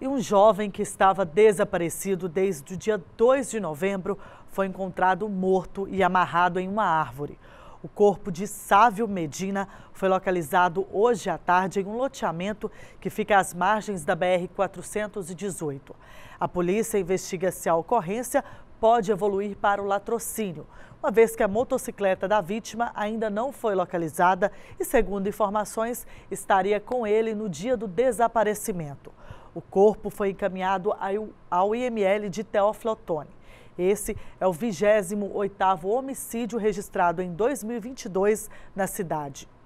e um jovem que estava desaparecido desde o dia 2 de novembro foi encontrado morto e amarrado em uma árvore. O corpo de Sávio Medina foi localizado hoje à tarde em um loteamento que fica às margens da BR-418. A polícia investiga se a ocorrência pode evoluir para o latrocínio, uma vez que a motocicleta da vítima ainda não foi localizada e, segundo informações, estaria com ele no dia do desaparecimento. O corpo foi encaminhado ao IML de Teófilo Otoni. Esse é o 28º homicídio registrado em 2022 na cidade.